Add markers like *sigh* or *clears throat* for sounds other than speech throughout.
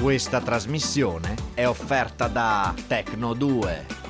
Questa trasmissione è offerta da Tecno 2.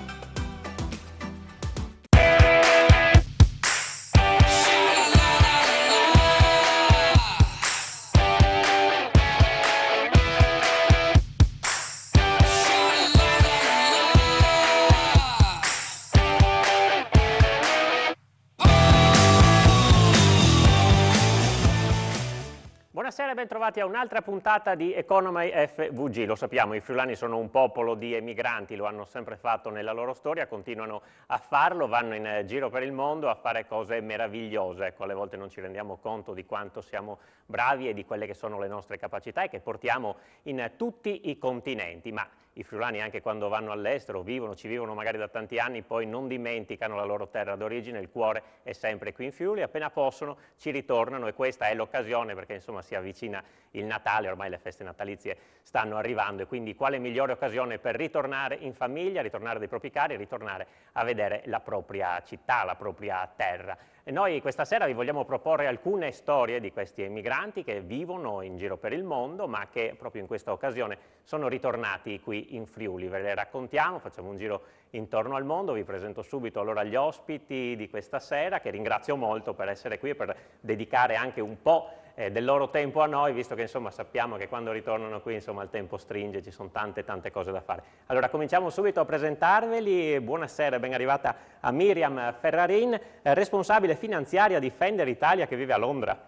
trovati a un'altra puntata di Economy FVG. Lo sappiamo, i friulani sono un popolo di emigranti, lo hanno sempre fatto nella loro storia, continuano a farlo, vanno in eh, giro per il mondo a fare cose meravigliose. Ecco, alle volte non ci rendiamo conto di quanto siamo bravi e di quelle che sono le nostre capacità e che portiamo in tutti i continenti. Ma i friulani anche quando vanno all'estero, vivono, ci vivono magari da tanti anni, poi non dimenticano la loro terra d'origine, il cuore è sempre qui in Friuli, appena possono ci ritornano e questa è l'occasione perché insomma si avvicina il Natale, ormai le feste natalizie stanno arrivando e quindi quale migliore occasione per ritornare in famiglia, ritornare dai propri cari, ritornare a vedere la propria città, la propria terra. E noi questa sera vi vogliamo proporre alcune storie di questi emigranti che vivono in giro per il mondo, ma che proprio in questa occasione sono ritornati qui in Friuli. Ve le raccontiamo, facciamo un giro intorno al mondo. Vi presento subito allora gli ospiti di questa sera, che ringrazio molto per essere qui e per dedicare anche un po' eh, del loro tempo a noi, visto che insomma, sappiamo che quando ritornano qui insomma, il tempo stringe, ci sono tante tante cose da fare. Allora cominciamo subito a presentarveli, buonasera, ben arrivata a Miriam Ferrarin, eh, responsabile finanziaria di Fender Italia che vive a Londra.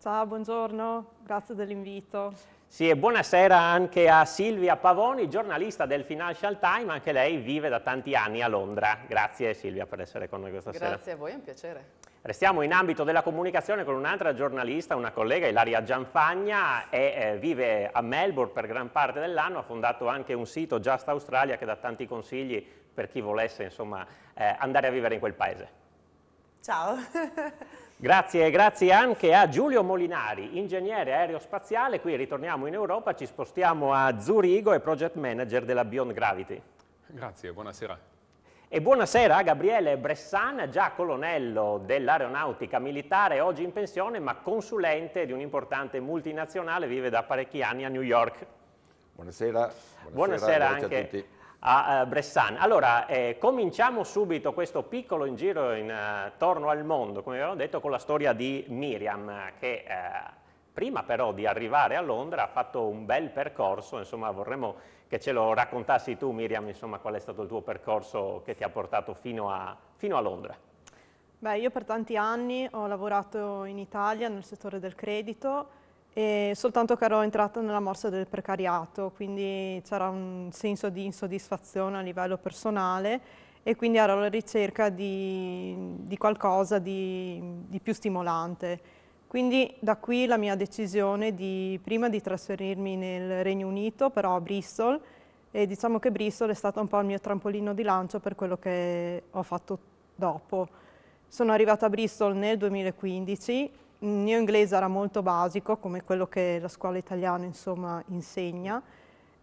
Ciao, buongiorno, grazie dell'invito. Sì, e buonasera anche a Silvia Pavoni, giornalista del Financial Times, anche lei vive da tanti anni a Londra. Grazie Silvia per essere con noi questa Grazie sera. Grazie a voi, è un piacere. Restiamo in ambito della comunicazione con un'altra giornalista, una collega, Ilaria Gianfagna, e, eh, vive a Melbourne per gran parte dell'anno, ha fondato anche un sito Just Australia che dà tanti consigli per chi volesse insomma, eh, andare a vivere in quel paese. Ciao! *laughs* Grazie, grazie anche a Giulio Molinari, ingegnere aerospaziale, qui ritorniamo in Europa, ci spostiamo a Zurigo e project manager della Beyond Gravity. Grazie, buonasera. E buonasera a Gabriele Bressan, già colonnello dell'aeronautica militare, oggi in pensione ma consulente di un'importante multinazionale, vive da parecchi anni a New York. Buonasera, buonasera, buonasera anche a tutti a eh, Bressan. Allora, eh, cominciamo subito questo piccolo in giro intorno eh, uh, al mondo, come abbiamo detto, con la storia di Miriam, che eh, prima però di arrivare a Londra ha fatto un bel percorso, insomma vorremmo che ce lo raccontassi tu Miriam, insomma qual è stato il tuo percorso che ti ha portato fino a, fino a Londra. Beh, io per tanti anni ho lavorato in Italia nel settore del credito e soltanto che ero entrata nella morsa del precariato, quindi c'era un senso di insoddisfazione a livello personale e quindi ero alla ricerca di, di qualcosa di, di più stimolante. Quindi da qui la mia decisione di, prima di trasferirmi nel Regno Unito, però a Bristol, e diciamo che Bristol è stato un po' il mio trampolino di lancio per quello che ho fatto dopo. Sono arrivata a Bristol nel 2015, il mio inglese era molto basico, come quello che la scuola italiana insomma, insegna,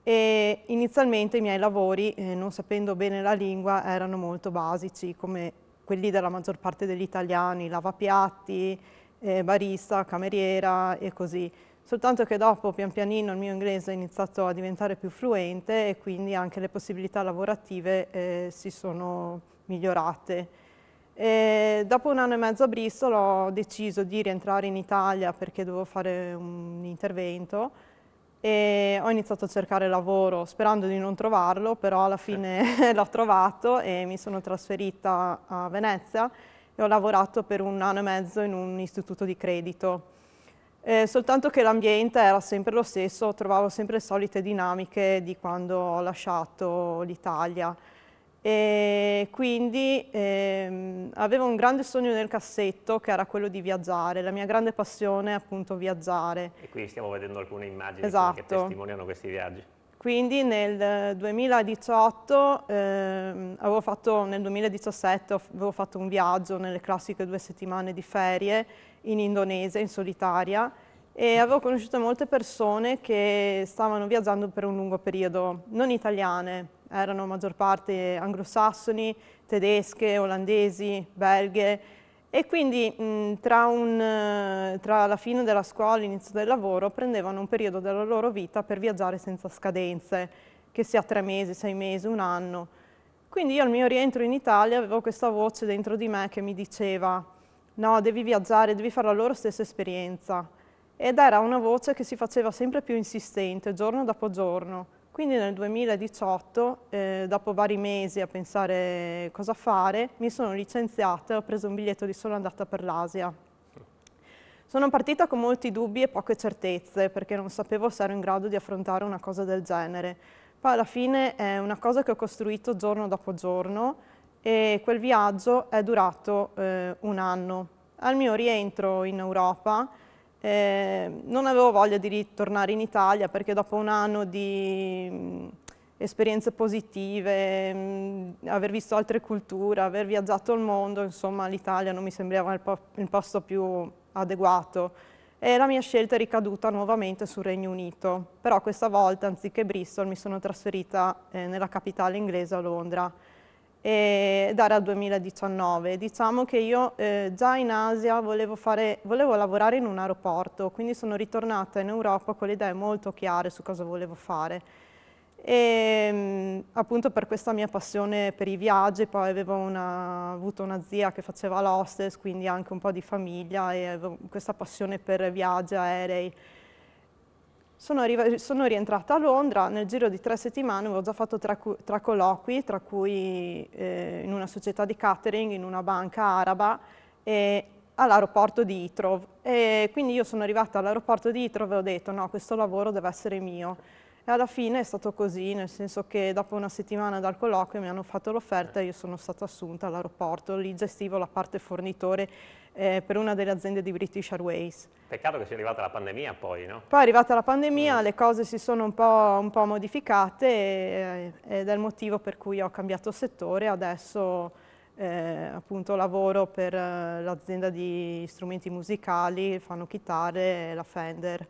e inizialmente i miei lavori, eh, non sapendo bene la lingua, erano molto basici, come quelli della maggior parte degli italiani, lavapiatti, eh, barista, cameriera e così. Soltanto che dopo pian pianino il mio inglese è iniziato a diventare più fluente e quindi anche le possibilità lavorative eh, si sono migliorate. E dopo un anno e mezzo a Bristol ho deciso di rientrare in Italia perché dovevo fare un intervento e ho iniziato a cercare lavoro sperando di non trovarlo, però alla fine *laughs* l'ho trovato e mi sono trasferita a Venezia e ho lavorato per un anno e mezzo in un istituto di credito. Eh, soltanto che l'ambiente era sempre lo stesso, trovavo sempre le solite dinamiche di quando ho lasciato l'Italia. E quindi ehm, avevo un grande sogno nel cassetto che era quello di viaggiare, la mia grande passione è appunto viaggiare. E qui stiamo vedendo alcune immagini esatto. che testimoniano questi viaggi. Quindi nel 2018, eh, ehm, fatto, nel 2017 avevo fatto un viaggio nelle classiche due settimane di ferie in Indonesia, in solitaria, e avevo conosciuto molte persone che stavano viaggiando per un lungo periodo, non italiane, erano maggior parte anglosassoni, tedesche, olandesi, belghe, e quindi mh, tra, un, tra, la fine della scuola e l'inizio del lavoro prendevano un periodo della loro vita per viaggiare senza scadenze, che sia tre mesi, sei mesi, un anno. Quindi io al mio rientro in Italia avevo questa voce dentro di me che mi diceva no, devi viaggiare, devi fare la loro stessa esperienza. Ed era una voce che si faceva sempre più insistente, giorno dopo giorno. Quindi nel 2018, eh, dopo vari mesi a pensare cosa fare, mi sono licenziata e ho preso un biglietto di sola andata per l'Asia. Sono partita con molti dubbi e poche certezze, perché non sapevo se ero in grado di affrontare una cosa del genere. Poi alla fine è una cosa che ho costruito giorno dopo giorno e quel viaggio è durato eh, un anno. Al mio rientro in Europa, eh, non avevo voglia di ritornare in Italia perché dopo un anno di mh, mm, esperienze positive, mh, mm, aver visto altre culture, aver viaggiato il mondo, insomma l'Italia non mi sembrava il, po il posto più adeguato e la mia scelta è ricaduta nuovamente sul Regno Unito. Però questa volta, anziché Bristol, mi sono trasferita eh, nella capitale inglese a Londra e dare al 2019. Diciamo che io eh, già in Asia volevo, fare, volevo, lavorare in un aeroporto, quindi sono ritornata in Europa con le idee molto chiare su cosa volevo fare. E, ehm, appunto per questa mia passione per i viaggi, poi avevo una, avuto una zia che faceva l'hostess, quindi anche un po' di famiglia e avevo questa passione per viaggi aerei. Sono, sono, rientrata a Londra, nel giro di tre settimane avevo già fatto tre, tre colloqui, tra cui eh, in una società di catering, in una banca araba, e all'aeroporto di Itrov. E quindi io sono arrivata all'aeroporto di Itrov e ho detto no, questo lavoro deve essere mio. E alla fine è stato così, nel senso che dopo una settimana dal colloquio mi hanno fatto l'offerta e io sono stata assunta all'aeroporto, lì gestivo la parte fornitore eh, per una delle aziende di British Airways. Peccato che sia arrivata la pandemia poi, no? Poi è arrivata la pandemia, mm. le cose si sono un po', un po modificate e, eh, ed è il motivo per cui ho cambiato settore. Adesso eh, appunto lavoro per eh, l'azienda di strumenti musicali, fanno chitarre, la Fender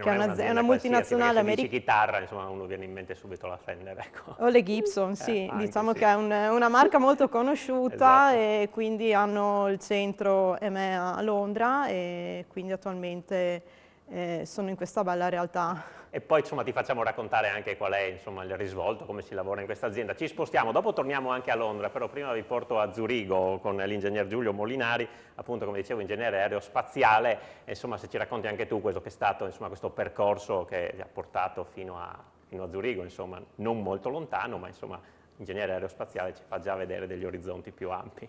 che, che è, una, è una multinazionale americana. chitarra, insomma, uno viene in mente subito la Fender, ecco. O le Gibson, eh, sì, eh, diciamo sì. che è un, una marca molto conosciuta esatto. e quindi hanno il centro EMEA a Londra e quindi attualmente eh, sono in questa bella realtà. E poi insomma ti facciamo raccontare anche qual è insomma, il risvolto, come si lavora in questa azienda. Ci spostiamo, dopo torniamo anche a Londra, però prima vi porto a Zurigo con l'ingegner Giulio Molinari, appunto come dicevo ingegnere aerospaziale, insomma se ci racconti anche tu quello che è stato insomma, questo percorso che ti ha portato fino a, fino a Zurigo, insomma non molto lontano, ma insomma ingegnere aerospaziale ci fa già vedere degli orizzonti più ampi.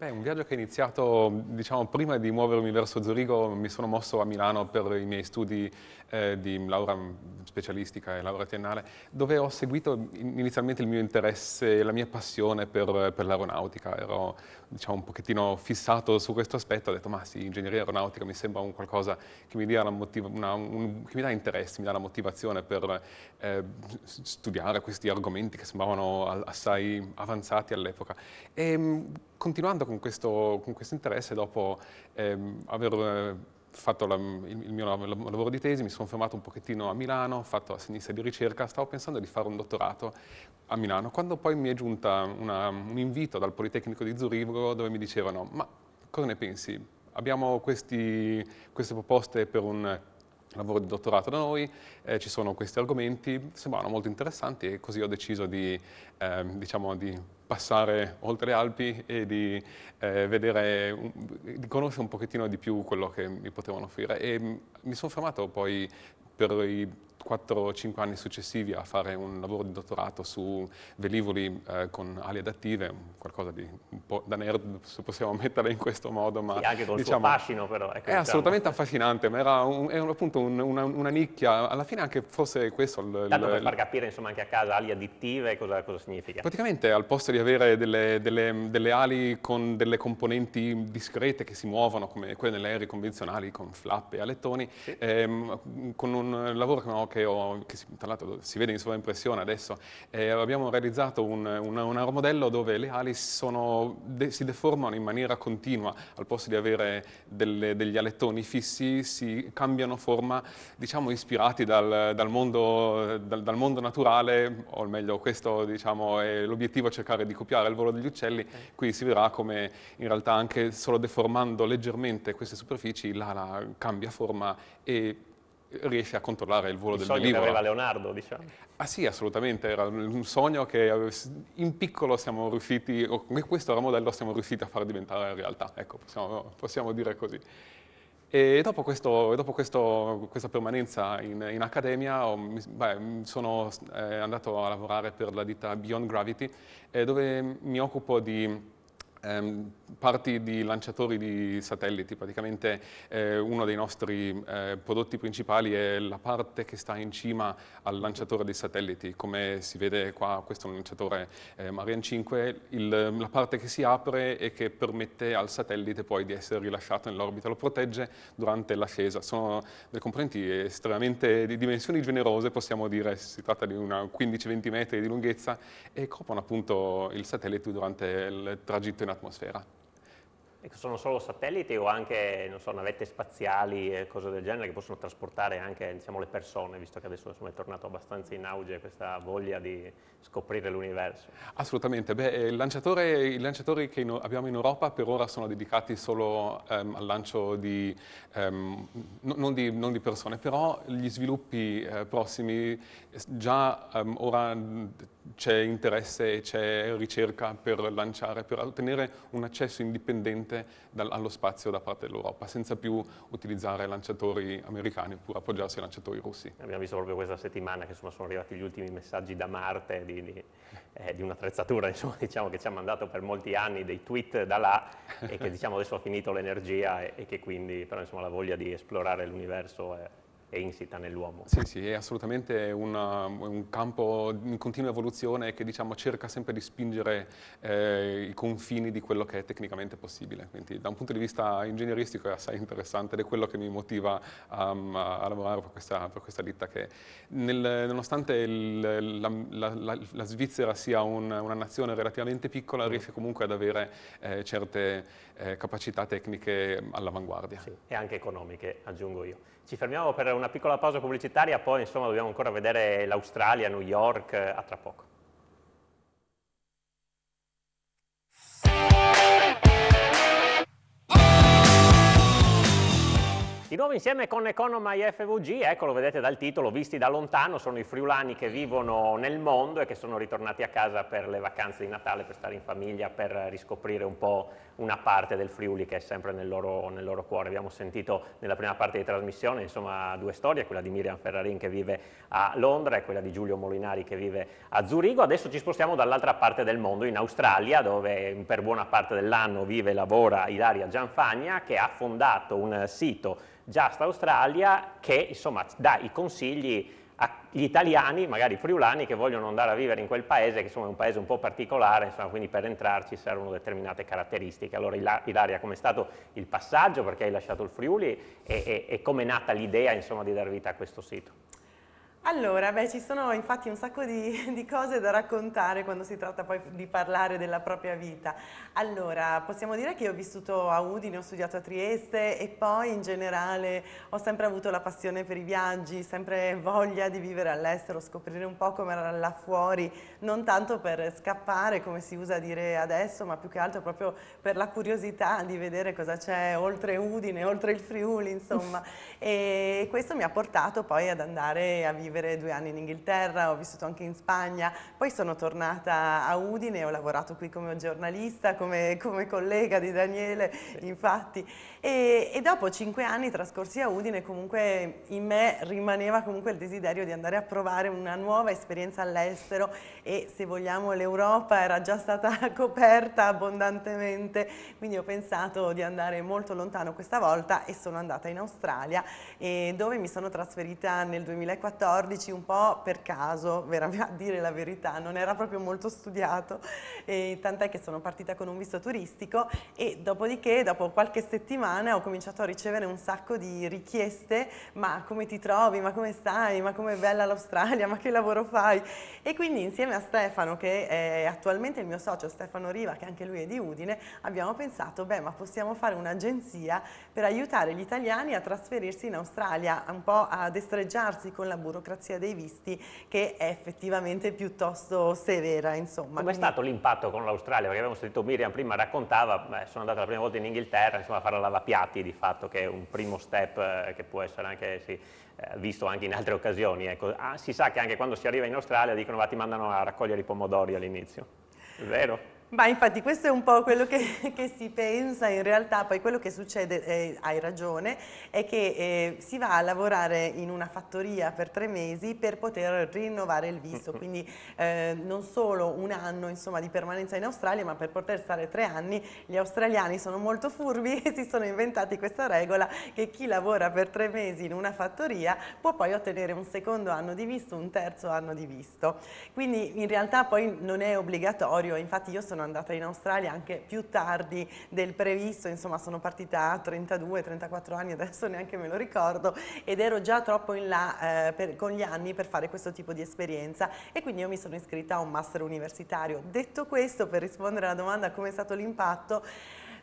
Beh, un viaggio che è iniziato, diciamo, prima di muovermi verso Zurigo mi sono mosso a Milano per i miei studi eh, di laurea mm, specialistica e laurea triennale, dove ho seguito inizialmente il mio interesse, e la mia passione per, per l'aeronautica. Ero diciamo, un pochettino fissato su questo aspetto, ho detto ma sì, ingegneria aeronautica mi sembra un qualcosa che mi, dia una, un, che mi dà interesse, mi dà la motivazione per eh, studiare questi argomenti che sembravano assai avanzati all'epoca. E ehm, continuando con questo, con questo interesse, dopo ehm, aver fatto la, il, il, mio lavoro di tesi, mi sono fermato un pochettino a Milano, ho fatto la sinistra di ricerca, stavo pensando di fare un dottorato a Milano, quando poi mi è giunta una, un invito dal Politecnico di Zurigo dove mi dicevano ma cosa ne pensi? Abbiamo questi, queste proposte per un lavoro di dottorato da noi, eh, ci sono questi argomenti, sembrano molto interessanti e così ho deciso di, eh, diciamo, di passare oltre le Alpi e di, eh, vedere, di conoscere un pochettino di più quello che mi potevano offrire. E mm, mi sono fermato poi per i 4-5 anni successivi a fare un lavoro di dottorato su velivoli eh, con ali adattive, qualcosa di un po' da nerd, se possiamo metterla in questo modo. Ma, sì, anche col diciamo, suo fascino però. Ecco, è diciamo. assolutamente affascinante, ma era un, un, appunto un, una, una, nicchia, alla fine anche forse questo... Il, Tanto per far capire insomma anche a casa ali additive cosa, cosa significa? Praticamente al posto di avere delle, delle, delle ali con delle componenti discrete che si muovono come quelle nelle aerei convenzionali con flap e alettoni, sì. ehm, con un lavoro che abbiamo che, ho, che, tra l'altro si vede in sua impressione adesso, eh, abbiamo realizzato un, un, un, aeromodello dove le ali sono, de, si deformano in maniera continua, al posto di avere delle, degli alettoni fissi si cambiano forma, diciamo ispirati dal, dal, mondo, dal, dal mondo, naturale, o meglio questo diciamo, è l'obiettivo, cercare di copiare il volo degli uccelli, qui si vedrà come in realtà anche solo deformando leggermente queste superfici l'ala cambia forma e riesce a controllare il volo il del velivolo. Il sogno che aveva Leonardo, diciamo. Ah sì, assolutamente, era un sogno che eh, in piccolo siamo riusciti, o con questo modello siamo riusciti a far diventare realtà, ecco, possiamo, possiamo dire così. E dopo, questo, dopo questo, questa permanenza in, in accademia beh, sono eh, andato a lavorare per la ditta Beyond Gravity, eh, dove mi occupo di ehm, parti di lanciatori di satelliti, praticamente eh, uno dei nostri eh, prodotti principali è la parte che sta in cima al lanciatore dei satelliti, come si vede qua, questo è un lanciatore eh, Marian 5, il, la parte che si apre e che permette al satellite poi di essere rilasciato nell'orbita, lo protegge durante l'ascesa, sono dei componenti estremamente di dimensioni generose, possiamo dire si tratta di una 15-20 metri di lunghezza e coprono appunto il satellite durante il tragitto in in atmosfera. E ecco, sono solo satelliti o anche so, navette spaziali e cose del genere che possono trasportare anche diciamo, le persone, visto che adesso insomma, è tornato abbastanza in auge questa voglia di scoprire l'universo? Assolutamente, Beh, eh, lanciatore, i lanciatori che in, abbiamo in Europa per ora sono dedicati solo um, al lancio di, um, non di, non di, persone, però gli sviluppi eh, prossimi già um, ora c'è interesse e c'è ricerca per lanciare, per ottenere un accesso indipendente dal, allo spazio da parte dell'Europa, senza più utilizzare lanciatori americani oppure appoggiarsi ai lanciatori russi. Abbiamo visto proprio questa settimana che insomma, sono arrivati gli ultimi messaggi da Marte di, di, eh, di un'attrezzatura *laughs* diciamo, che ci ha mandato per molti anni dei tweet da là e che diciamo, adesso ha finito l'energia e, e, che quindi però, insomma, la voglia di esplorare l'universo è è insita nell'uomo. Sì, sì, è assolutamente una, um, un campo in continua evoluzione che diciamo, cerca sempre di spingere eh, i confini di quello che è tecnicamente possibile. Quindi da un punto di vista ingegneristico è assai interessante ed è quello che mi motiva um, a lavorare per questa, per questa ditta che nel, nonostante il, la, la, la, la, Svizzera sia un, una nazione relativamente piccola mm. riesce comunque ad avere eh, certe eh, capacità tecniche all'avanguardia. Sì, e anche economiche, aggiungo io ci fermiamo per una piccola pausa pubblicitaria, poi insomma dobbiamo ancora vedere l'Australia, New York, eh, a tra poco. Di nuovo insieme con Economy FVG, ecco lo vedete dal titolo, visti da lontano, sono i friulani che vivono nel mondo e che sono ritornati a casa per le vacanze di Natale, per stare in famiglia, per riscoprire un po' una parte del Friuli che è sempre nel loro, nel loro cuore. Abbiamo sentito nella prima parte di trasmissione insomma, due storie, quella di Miriam Ferrarin che vive a Londra e quella di Giulio Molinari che vive a Zurigo. Adesso ci spostiamo dall'altra parte del mondo, in Australia, dove per buona parte dell'anno vive e lavora Ilaria Gianfagna che ha fondato un sito Just Australia che insomma, dà i consigli agli italiani, magari friulani, che vogliono andare a vivere in quel paese, che insomma è un paese un po' particolare, insomma, quindi per entrarci servono determinate caratteristiche. Allora Ilaria, come è stato il passaggio, perché hai lasciato il Friuli e, e, e com'è nata l'idea di dar vita a questo sito? Allora, beh, ci sono infatti un sacco di, *laughs* di, cose da raccontare quando si tratta poi di parlare della propria vita. Allora, possiamo dire che io ho vissuto a Udine, ho studiato a Trieste e poi in generale ho sempre avuto la passione per i viaggi, sempre voglia di vivere all'estero, scoprire un po' come era là fuori, non tanto per scappare come si usa dire adesso, ma più che altro proprio per la curiosità di vedere cosa c'è oltre Udine, oltre il Friuli, insomma. *laughs* e questo mi ha portato poi ad andare a vivere vivere due anni in Inghilterra, ho vissuto anche in Spagna, poi sono tornata a Udine, ho lavorato qui come giornalista, come, come collega di Daniele, infatti, e, e, dopo cinque anni trascorsi a Udine comunque in me rimaneva comunque il desiderio di andare a provare una nuova esperienza all'estero e se vogliamo l'Europa era già stata *laughs* coperta abbondantemente quindi ho pensato di andare molto lontano questa volta e sono andata in Australia dove mi sono trasferita nel 2014 un po' per caso *laughs* a dire la verità non era proprio molto studiato tant'è che sono partita con un visto turistico e dopodiché dopo qualche settimana settimana ho cominciato a ricevere un sacco di richieste, ma come ti trovi, ma come stai, ma com'è bella l'Australia, ma che lavoro fai? E quindi insieme a Stefano, che è attualmente il mio socio, Stefano Riva, che anche lui è di Udine, abbiamo pensato, beh, ma possiamo fare un'agenzia per aiutare gli italiani a trasferirsi in Australia, un po' a destreggiarsi con la burocrazia dei visti, che è effettivamente piuttosto severa, insomma. Com'è quindi... stato l'impatto con l'Australia? Perché abbiamo sentito Miriam prima raccontava, sono andata la prima volta in Inghilterra, insomma, a fare la lavatrice la Piatti di fatto che è un primo step eh, che può essere anche sì, eh, visto anche in altre occasioni. Ecco. Ah, si sa che anche quando si arriva in Australia dicono va ti mandano a raccogliere i pomodori all'inizio, è vero? Ma infatti questo è un po' quello che, *laughs* che, si pensa in realtà, poi quello che succede, eh, hai ragione, è che eh, si va a lavorare in una fattoria per tre mesi per poter rinnovare il visto, quindi eh, non solo un anno insomma, di permanenza in Australia, ma per poter stare tre anni gli australiani sono molto furbi *laughs* e si sono inventati questa regola che chi lavora per tre mesi in una fattoria può poi ottenere un secondo anno di visto, un terzo anno di visto. Quindi in realtà poi non è obbligatorio, infatti io sono sono andata in Australia anche più tardi del previsto, insomma sono partita a 32-34 anni, adesso neanche me lo ricordo, ed ero già troppo in là eh, per, con gli anni per fare questo tipo di esperienza e quindi io mi sono iscritta a un master universitario. Detto questo, per rispondere alla domanda come è stato l'impatto,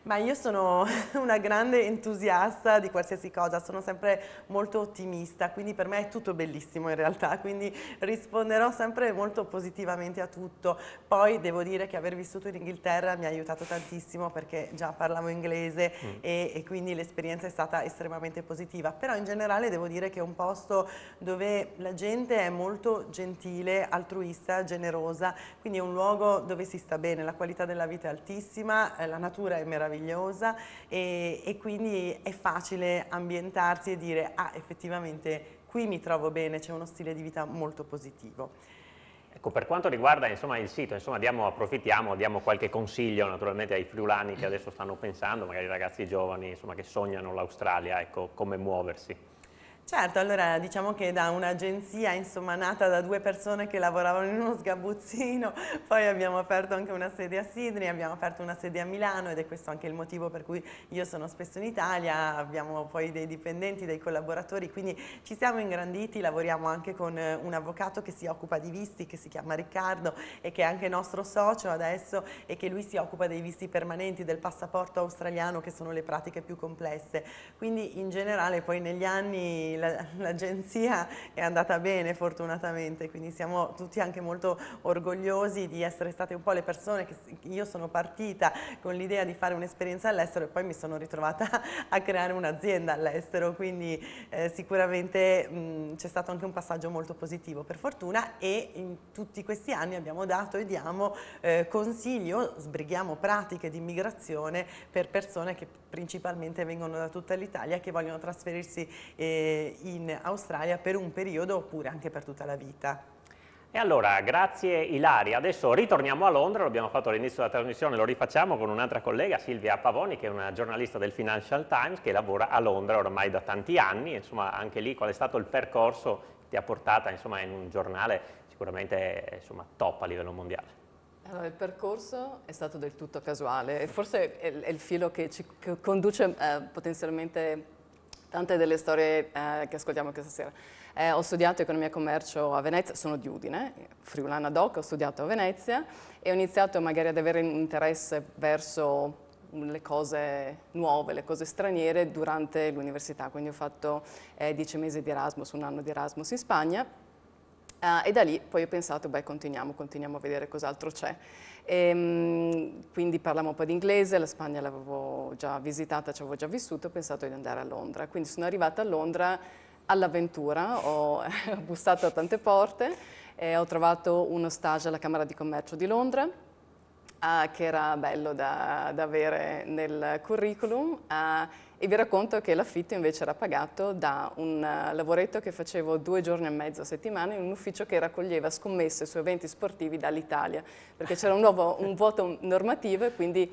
ma io sono *laughs* una grande entusiasta di qualsiasi cosa, sono sempre molto ottimista, quindi per me è tutto bellissimo in realtà, quindi risponderò sempre molto positivamente a tutto. Poi devo dire che aver vissuto in Inghilterra mi ha aiutato tantissimo perché già parlavo inglese mm. e, e, quindi l'esperienza è stata estremamente positiva, però in generale devo dire che è un posto dove la gente è molto gentile, altruista, generosa, quindi è un luogo dove si sta bene, la qualità della vita è altissima, eh, la natura è meravigliosa meravigliosa e, e quindi è facile ambientarsi e dire ah effettivamente qui mi trovo bene, c'è uno stile di vita molto positivo. Ecco, per quanto riguarda insomma, il sito, insomma, diamo, approfittiamo, diamo qualche consiglio naturalmente ai friulani che *clears throat* adesso stanno pensando, magari ragazzi giovani insomma, che sognano l'Australia, ecco, come muoversi. Certo, allora diciamo che da un'agenzia insomma nata da due persone che lavoravano in uno sgabuzzino, *laughs* poi abbiamo aperto anche una sede a Sydney, abbiamo aperto una sede a Milano ed è questo anche il motivo per cui io sono spesso in Italia, abbiamo poi dei dipendenti, dei collaboratori, quindi ci siamo ingranditi, lavoriamo anche con eh, un avvocato che si occupa di visti, che si chiama Riccardo e che è anche nostro socio adesso e che lui si occupa dei visti permanenti, del passaporto australiano che sono le pratiche più complesse. Quindi in generale poi negli anni l'agenzia è andata bene fortunatamente, quindi siamo tutti anche molto orgogliosi di essere state un po' le persone che io sono partita con l'idea di fare un'esperienza all'estero e poi mi sono ritrovata *laughs* a creare un'azienda all'estero, quindi eh, sicuramente c'è stato anche un passaggio molto positivo per fortuna e in tutti questi anni abbiamo dato e diamo eh, consigli sbrighiamo pratiche di immigrazione per persone che principalmente vengono da tutta l'Italia e che vogliono trasferirsi eh, in Australia per un periodo oppure anche per tutta la vita. E allora, grazie Ilaria. Adesso ritorniamo a Londra, l'abbiamo fatto all'inizio della trasmissione, lo rifacciamo con un'altra collega, Silvia Pavoni, che è una giornalista del Financial Times che lavora a Londra ormai da tanti anni. Insomma, anche lì qual è stato il percorso che ti ha portata insomma, in un giornale sicuramente insomma, top a livello mondiale? Allora, il percorso è stato del tutto casuale, forse è il filo che ci conduce eh, potenzialmente Tante delle storie eh, che ascoltiamo questa sera. Eh, ho studiato economia e commercio a Venezia, sono di Udine, friulana doc, ho studiato a Venezia e ho iniziato magari ad avere un interesse verso le cose nuove, le cose straniere durante l'università, quindi ho fatto eh, dieci mesi di Erasmus, un anno di Erasmus in Spagna Uh, e da lì poi ho pensato, beh, continuiamo, continuiamo a vedere cos'altro c'è. Ehm, quindi parlavo un po' di inglese, la Spagna l'avevo già visitata, ci avevo già vissuto, ho pensato di andare a Londra. Quindi sono arrivata a Londra all'avventura, ho *laughs* bussato a tante porte, eh, ho trovato uno stage alla Camera di Commercio di Londra, eh, che era bello da, da avere nel curriculum, eh, e vi racconto che l'affitto invece era pagato da un eh, lavoretto che facevo due giorni e mezzo a settimana in un ufficio che raccoglieva scommesse su eventi sportivi dall'Italia, perché c'era un, un, vuoto normativo e quindi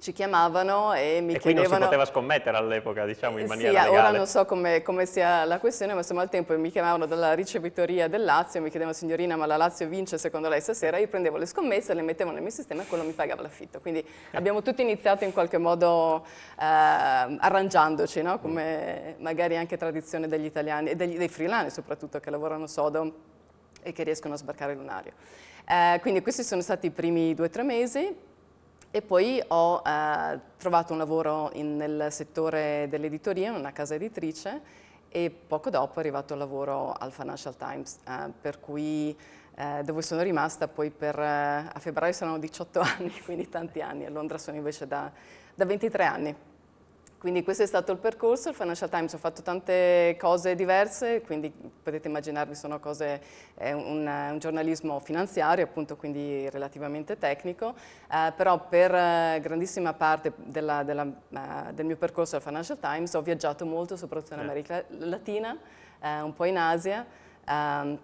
ci chiamavano e mi e chiedevano... E qui non si poteva scommettere all'epoca, diciamo, in eh, maniera sì, ah, legale. ora non so come, come, sia la questione, ma insomma al tempo mi chiamavano dalla ricevitoria del Lazio, mi chiedevano signorina ma la Lazio vince secondo lei stasera, io prendevo le scommesse, le mettevo nel mio sistema e quello mi pagava l'affitto. Quindi eh. abbiamo tutti iniziato in qualche modo eh, arrangiandoci, no? come mm. magari anche tradizione degli italiani e degli, dei freelance soprattutto che lavorano sodo e che riescono a sbarcare lunario. Eh, quindi questi sono stati i primi due o tre mesi, e poi ho eh, trovato un lavoro in, nel settore dell'editoria, in una casa editrice, e poco dopo è arrivato il lavoro al Financial Times, eh, per cui, eh, dove sono rimasta poi per, eh, a febbraio saranno 18 *laughs* anni, quindi tanti anni, a Londra sono invece da, da 23 anni. Quindi questo è stato il percorso, il Financial Times ho fatto tante cose diverse, quindi potete immaginarvi sono cose, è un, un giornalismo finanziario appunto, quindi relativamente tecnico, eh, però per eh, grandissima parte della, della, uh, del mio percorso al Financial Times ho viaggiato molto, soprattutto in eh. America Latina, eh, un po' in Asia, um,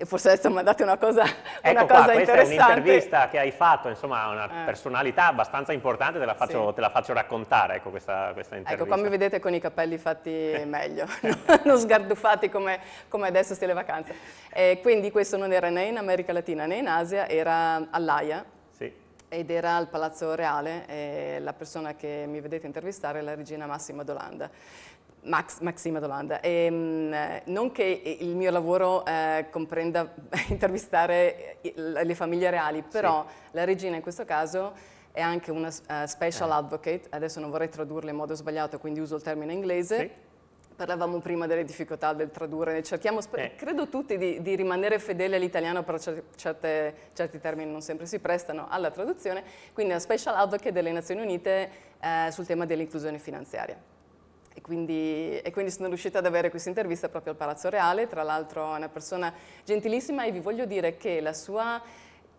e forse adesso mandate una cosa, una ecco cosa qua, questa è un'intervista che hai fatto, insomma, una eh. personalità abbastanza importante, te la faccio, sì. te la faccio raccontare, ecco, questa, questa, ecco, intervista. Ecco, qua mi vedete con i capelli fatti meglio, *laughs* non sgarduffati come, come, adesso stile vacanze. Eh, quindi questo non era né in America Latina né in Asia, era all'AIA, ed era al Palazzo Reale, la persona che mi vedete intervistare è la regina Massima d'Olanda. Max, Maxima domanda. Ehm, non che il mio lavoro eh, comprenda *laughs* intervistare le famiglie reali, però sì. la regina in questo caso è anche una uh, special eh. advocate, adesso non vorrei tradurla in modo sbagliato, quindi uso il termine inglese. Sì. Parlavamo prima delle difficoltà del tradurre, cerchiamo, eh. credo tutti, di, di, rimanere fedeli all'italiano, però certe, certi termini non sempre si prestano alla traduzione, quindi una special advocate delle Nazioni Unite eh, sul tema dell'inclusione finanziaria. E quindi, e quindi, sono riuscita ad avere questa intervista proprio al Palazzo Reale, tra l'altro è una persona gentilissima e vi voglio dire che la sua,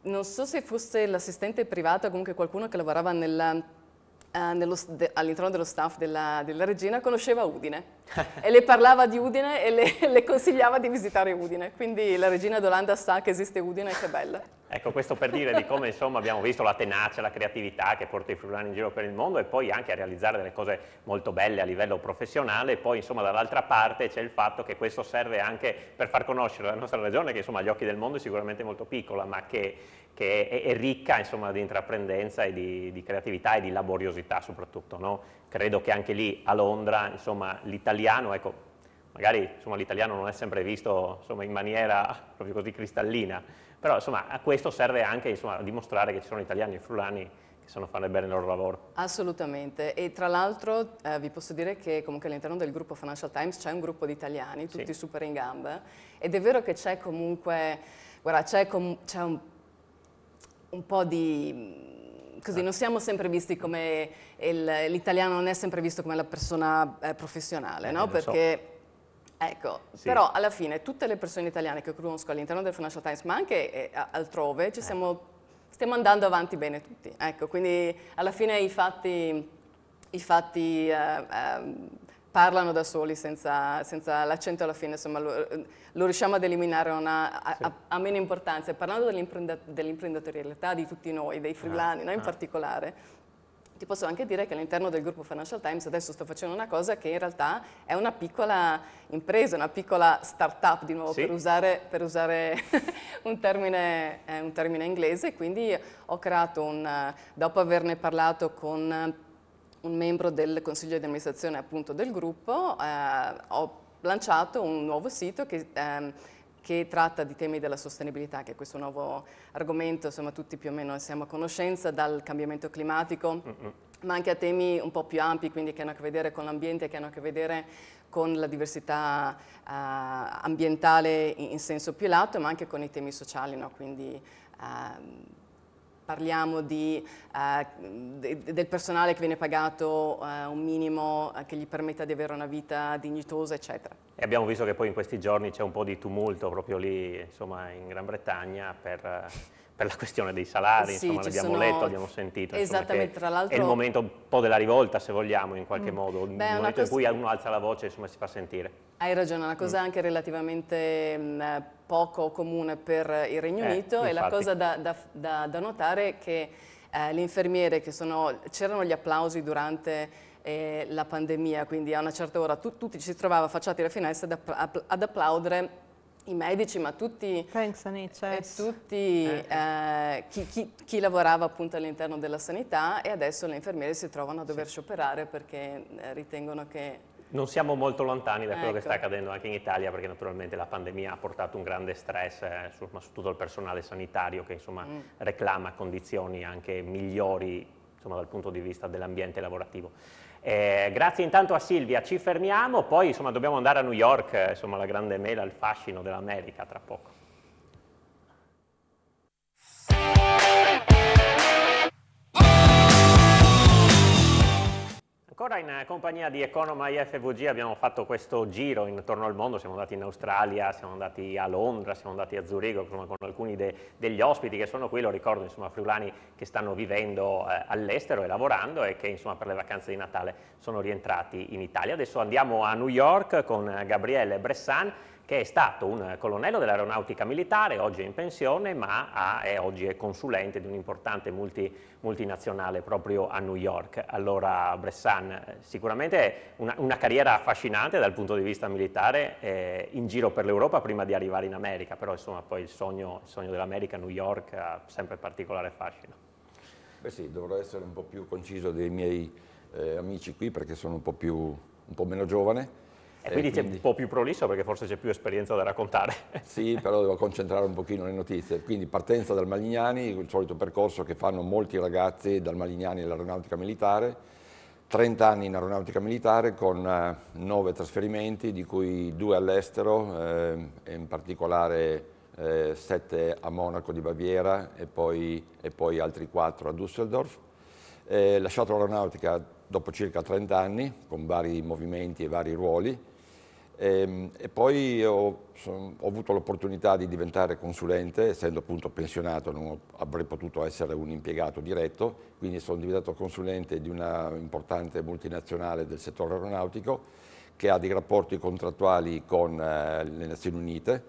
non so se fosse l'assistente privata o comunque qualcuno che lavorava nella eh, nello, de, all'interno dello staff della, della, regina conosceva Udine e le parlava di Udine e le, *laughs* le, consigliava di visitare Udine, quindi la regina d'Olanda sa che esiste Udine e che è bella. Ecco, questo per dire di come insomma, abbiamo visto la tenacia, la creatività che porta i friulani in giro per il mondo e poi anche a realizzare delle cose molto belle a livello professionale, poi insomma dall'altra parte c'è il fatto che questo serve anche per far conoscere la nostra regione che insomma agli occhi del mondo è sicuramente molto piccola, ma che che è, è ricca insomma, di intraprendenza e di, di, creatività e di laboriosità soprattutto. No? Credo che anche lì a Londra l'italiano, ecco, magari l'italiano non è sempre visto in maniera *laughs* proprio così cristallina, però insomma, a questo serve anche a dimostrare che ci sono italiani e frulani sanno fanno bene il loro lavoro. Assolutamente, e tra l'altro eh, vi posso dire che comunque all'interno del gruppo Financial Times c'è un gruppo di italiani, tutti sì. super in gamba, ed è vero che c'è comunque, guarda, c'è com un un po' di... Mm, così, non siamo sempre visti come... l'italiano non è sempre visto come la persona eh, professionale, eh, no? Perché... So. Ecco, sì. però alla fine tutte le persone italiane che conosco all'interno del Financial Times, ma anche eh, altrove, ci eh. siamo, stiamo andando avanti bene tutti. Ecco, quindi alla fine i fatti, i fatti eh, ehm, parlano da soli senza, senza l'accento alla fine, insomma lo, lo, riusciamo ad eliminare, non ha, sì. a, a meno importanza. E parlando dell'imprenditorialità dell di tutti noi, dei friulani ah, no, in ah. particolare, ti posso anche dire che all'interno del gruppo Financial Times adesso sto facendo una cosa che in realtà è una piccola impresa, una piccola start-up di nuovo sì. per usare, per usare *laughs* un, termine, eh, un, termine, inglese, quindi ho creato un, dopo averne parlato con un membro del consiglio di amministrazione appunto del gruppo, eh, ho lanciato un nuovo sito che, ehm, che, tratta di temi della sostenibilità, che è questo nuovo argomento, insomma tutti più o meno siamo a conoscenza, dal cambiamento climatico, mm -hmm. ma anche a temi un po' più ampi, quindi che hanno a che vedere con l'ambiente, che hanno a che vedere con la diversità eh, ambientale in, in, senso più lato, ma anche con i temi sociali, no? quindi ehm, parliamo di, eh, de, del personale che viene pagato eh, un minimo eh, che gli permetta di avere una vita dignitosa, eccetera. E abbiamo visto che poi in questi giorni c'è un po' di tumulto proprio lì, insomma, in Gran Bretagna per... Eh, per la questione dei salari, sì, insomma, l'abbiamo sono... letto, abbiamo sentito. Esattamente, insomma, tra l'altro... È il momento un po' della rivolta, se vogliamo, in qualche mm. modo, Beh, il momento cosa... in cui uno alza la voce e si fa sentire. Hai ragione, una cosa mm. anche relativamente mh, mm, poco comune per il Regno eh, Unito infatti. e la cosa da, da, da, da notare è che eh, le infermiere che sono... c'erano gli applausi durante eh, la pandemia, quindi a una certa ora tu, tutti ci si trovava affacciati alla finestra ad, app ad applaudire i medici, ma tutti, tutti eh, eh, chi, chi, chi, lavorava appunto all'interno della sanità e adesso le infermiere si trovano a dover sì. scioperare perché eh, ritengono che... Non siamo molto lontani da quello ecco. che sta ecco. accadendo anche in Italia perché naturalmente la pandemia ha portato un grande stress eh, su, su, tutto il personale sanitario che insomma mm. reclama condizioni anche migliori insomma, dal punto di vista dell'ambiente lavorativo. Eh, grazie intanto a Silvia, ci fermiamo, poi insomma, dobbiamo andare a New York, eh, insomma, la grande mela, il fascino dell'America tra poco. Ancora in eh, compagnia di Economy FVG abbiamo fatto questo giro intorno al mondo, siamo andati in Australia, siamo andati a Londra, siamo andati a Zurigo insomma, con alcuni de, degli ospiti che sono qui, lo ricordo, insomma, friulani che stanno vivendo eh, all'estero e lavorando e che insomma, per le vacanze di Natale sono rientrati in Italia. Adesso andiamo a New York con eh, Gabriele Bressan che è stato un colonnello dell'aeronautica militare, oggi è in pensione, ma ha, è oggi è consulente di un'importante multi, multinazionale proprio a New York. Allora Bressan, sicuramente una, una carriera affascinante dal punto di vista militare, eh, in giro per l'Europa prima di arrivare in America, però insomma poi il sogno, il sogno dell'America, New York, ha sempre particolare fascino. Beh sì, dovrò essere un po' più conciso dei miei eh, amici qui perché sono un po, più, un po meno giovane e quindi, c'è un po' più prolisso perché forse c'è più esperienza da raccontare. *laughs* Sì, però devo concentrare un pochino le notizie. Quindi partenza dal Malignani, il solito percorso che fanno molti ragazzi dal Malignani all'aeronautica militare, 30 anni in aeronautica militare con 9 eh, trasferimenti, di cui 2 all'estero, eh, in particolare eh, 7 a Monaco di Baviera e poi, e poi altri 4 a Düsseldorf. Eh, lasciato l'aeronautica dopo circa 30 anni, con vari movimenti e vari ruoli, Ehm, e, poi ho, son, ho avuto l'opportunità di diventare consulente, essendo appunto pensionato non avrei potuto essere un impiegato diretto, quindi sono diventato consulente di una importante multinazionale del settore aeronautico che ha dei rapporti contrattuali con eh, le Nazioni Unite,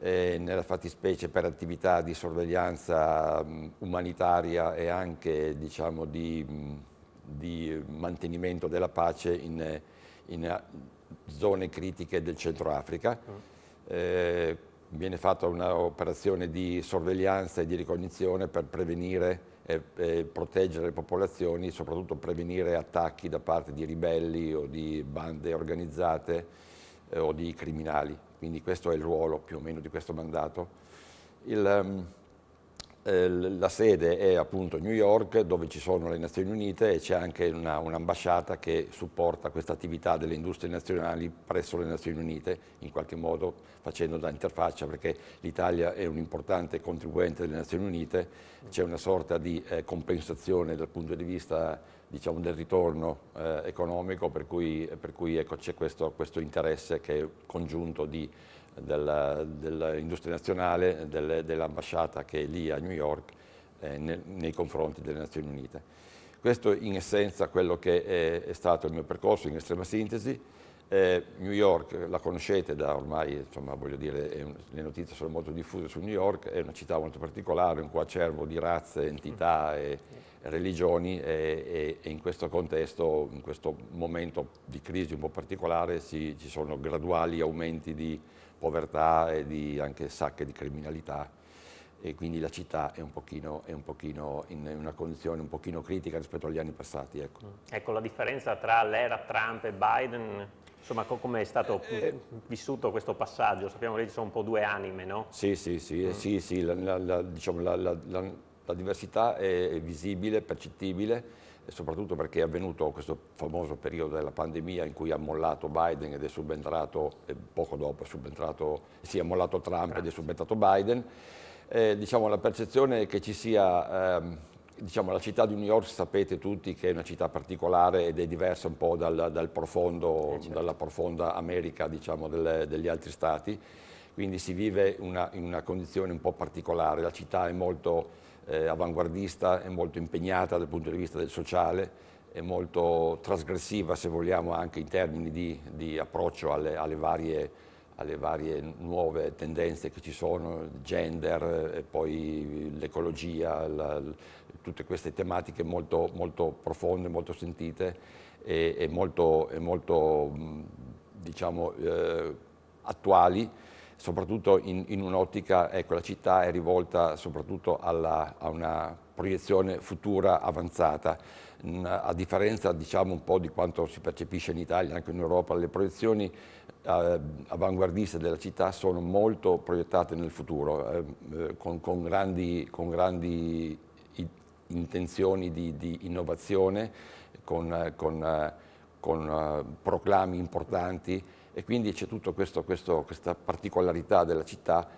eh, nella fattispecie per attività di sorveglianza mh, umanitaria e anche diciamo, di, mh, di, mantenimento della pace in, in zone critiche del Centro Africa. Mm. Eh, viene fatta un'operazione di sorveglianza e di ricognizione per prevenire e, e, proteggere le popolazioni, soprattutto prevenire attacchi da parte di ribelli o di bande organizzate eh, o di criminali. Quindi questo è il ruolo più o meno di questo mandato. Il, um, eh, la sede è appunto New York dove ci sono le Nazioni Unite e c'è anche un'ambasciata un che supporta questa attività delle industrie nazionali presso le Nazioni Unite in qualche modo facendo da interfaccia perché l'Italia è un importante contribuente delle Nazioni Unite, c'è una sorta di eh, compensazione dal punto di vista diciamo, del ritorno eh, economico per cui, per ecco, c'è questo, questo interesse che è congiunto di dell'industria nazionale, del, dell'ambasciata che è lì a New York eh, nel, nei confronti delle Nazioni Unite. Questo in essenza quello che è, è stato il mio percorso in estrema sintesi. Eh, New York la conoscete da ormai, insomma, voglio dire, un, le notizie sono molto diffuse su New York, è una città molto particolare, un coacervo di razze, entità e religioni e, e, e, in questo contesto, in questo momento di crisi un po' particolare, si, ci sono graduali aumenti di povertà e di anche sacche di criminalità e quindi la città è un pochino, è un pochino in una condizione un pochino critica rispetto agli anni passati. Ecco, mm. ecco la differenza tra l'era Trump e Biden, insomma come è stato eh, eh, vissuto questo passaggio? Sappiamo che ci sono un po' due anime, no? Sì, sì, sì, mm. sì, sì la, la, la, diciamo, la diversità è visibile, percettibile, soprattutto perché è avvenuto questo famoso periodo della pandemia in cui ha mollato Biden ed è subentrato, poco dopo è subentrato, sì, è mollato Trump ed è subentrato Biden, eh, diciamo la percezione è che ci sia... Ehm, diciamo, la città di New York sapete tutti che è una città particolare ed è diversa un po' dal, dal profondo, eh certo. dalla profonda America diciamo, delle, degli altri stati, quindi si vive una, in una condizione un po' particolare, la città è molto eh, avanguardista, è molto impegnata dal punto di vista del sociale, è molto trasgressiva se vogliamo anche in termini di, di approccio alle, alle, varie, alle, varie, nuove tendenze che ci sono, gender, eh, poi l'ecologia, tutte queste tematiche molto, molto, profonde, molto sentite e, e molto, e molto diciamo, eh, attuali soprattutto in, in un'ottica, ecco, la città è rivolta soprattutto alla, a una proiezione futura avanzata, mm, a differenza diciamo un po' di quanto si percepisce in Italia, anche in Europa, le proiezioni eh, avanguardiste della città sono molto proiettate nel futuro, eh, eh con, con, grandi, con grandi intenzioni di, di innovazione, con, con eh, eh, proclami importanti e quindi c'è tutta questa particolarità della città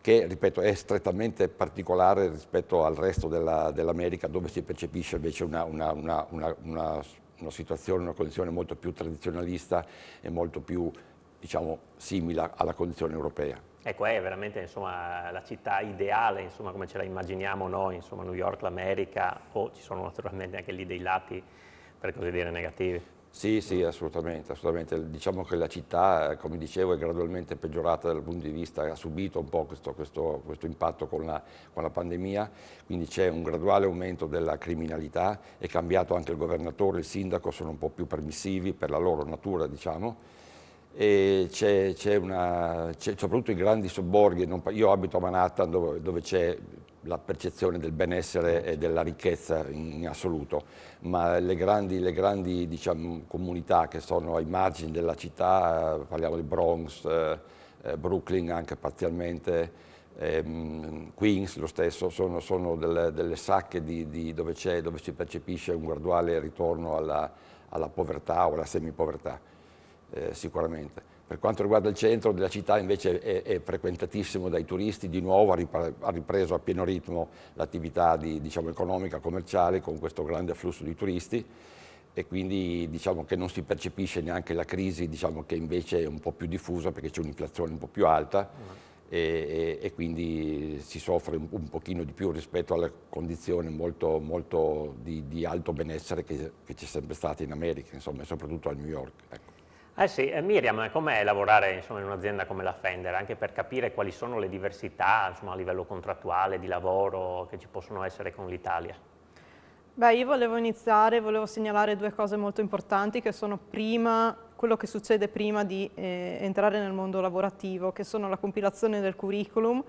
che, ripeto, è strettamente particolare rispetto al resto dell'America dell dove si percepisce invece una, una, una, una, situazione, una condizione molto più tradizionalista e molto più, diciamo, simile alla condizione europea. Ecco, è veramente insomma, la città ideale, insomma, come ce la immaginiamo noi, insomma, New York, l'America, o ci sono naturalmente anche lì dei lati, per così dire, negativi. Sì, sì, assolutamente, assolutamente. Diciamo che la città, eh, come dicevo, è gradualmente peggiorata dal punto di vista, ha subito un po' questo, questo, questo impatto con la, con la, pandemia, quindi c'è un graduale aumento della criminalità, è cambiato anche il governatore, il sindaco sono un po' più permissivi per la loro natura, diciamo c'è, soprattutto i grandi sobborghi, non, io abito a Manhattan dove, dove c'è la percezione del benessere e della ricchezza in, assoluto, ma le grandi, le grandi diciamo, comunità che sono ai margini della città, parliamo di Bronx, eh, eh Brooklyn anche parzialmente, ehm, Queens lo stesso, sono, sono delle, delle, sacche di, di dove, dove, si percepisce un graduale ritorno alla, alla povertà o alla semipovertà eh, sicuramente. Per quanto riguarda il centro della città invece è, è frequentatissimo dai turisti, di nuovo ha ripreso a pieno ritmo l'attività diciamo, economica, commerciale con questo grande afflusso di turisti e quindi diciamo che non si percepisce neanche la crisi diciamo, che invece è un po' più diffusa perché c'è un'inflazione un po' più alta mm. e, e, quindi si soffre un, un, pochino di più rispetto alla condizione molto, molto di, di, alto benessere che, c'è sempre stata in America, insomma, soprattutto a New York. Ecco. Eh sì, eh, Miriam, com'è lavorare insomma, in un'azienda come la Fender, anche per capire quali sono le diversità insomma, a livello contrattuale, di lavoro, che ci possono essere con l'Italia? Beh, io volevo iniziare, volevo segnalare due cose molto importanti che sono prima, quello che succede prima di eh, entrare nel mondo lavorativo, che sono la compilazione del curriculum.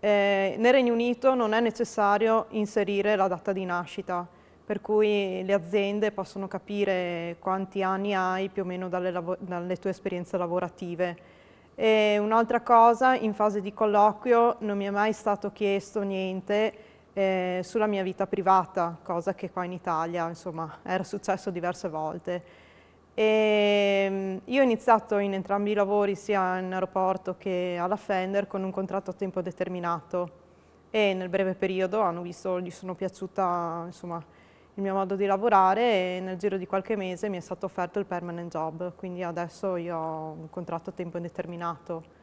Eh, nel Regno Unito non è necessario inserire la data di nascita, per cui le aziende possono capire quanti anni hai più o meno dalle, dalle tue esperienze lavorative. Un'altra cosa, in fase di colloquio non mi è mai stato chiesto niente eh, sulla mia vita privata, cosa che qua in Italia insomma, era successo diverse volte. E, ehm, io ho iniziato in entrambi i lavori, sia in aeroporto che alla Fender, con un contratto a tempo determinato e nel breve periodo hanno visto, gli sono piaciuta insomma, il mio modo di lavorare e nel giro di qualche mese mi è stato offerto il permanent job, quindi adesso io ho un contratto a tempo indeterminato.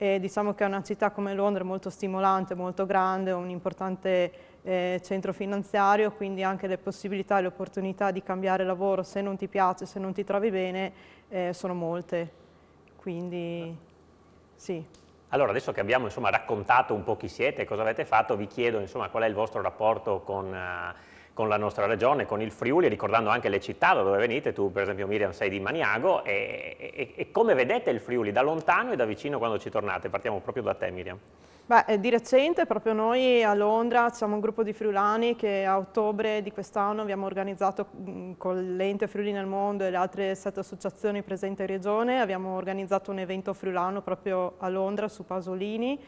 E diciamo che è una città come Londra molto stimolante, molto grande, un importante eh, centro finanziario, quindi anche le possibilità e le opportunità di cambiare lavoro se non ti piace, se non ti trovi bene, eh, sono molte. Quindi sì. Allora, adesso che abbiamo insomma, raccontato un po' chi siete, cosa avete fatto, vi chiedo insomma, qual è il vostro rapporto con... Uh, con la nostra regione, con il Friuli, ricordando anche le città da dove venite, tu per esempio Miriam sei di Maniago, e, e, e come vedete il Friuli da lontano e da vicino quando ci tornate? Partiamo proprio da te Miriam. Beh, eh, di recente proprio noi a Londra siamo un gruppo di friulani che a ottobre di quest'anno abbiamo organizzato mm, con l'ente Friuli nel Mondo e le altre sette associazioni presenti in regione, abbiamo organizzato un evento friulano proprio a Londra su Pasolini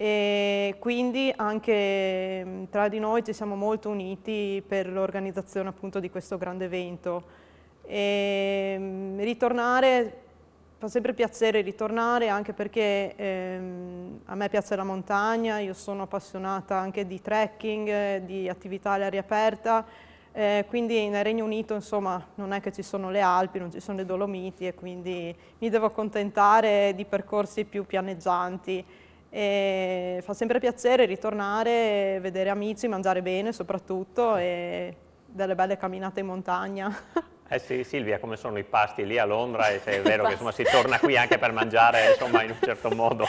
e quindi anche mm, tra di noi ci siamo molto uniti per l'organizzazione appunto di questo grande evento. E mm, ritornare, fa sempre piacere ritornare anche perché ehm, a me piace la montagna, io sono appassionata anche di trekking, di attività all'aria aperta, eh, quindi nel Regno Unito insomma non è che ci sono le Alpi, non ci sono le Dolomiti e quindi mi devo accontentare di percorsi più pianeggianti e fa sempre piacere ritornare, vedere amici, mangiare bene soprattutto e delle belle camminate in montagna. *laughs* Eh sì, Silvia, come sono i pasti lì a Londra e è vero che insomma, si torna qui anche per mangiare insomma, in un certo modo.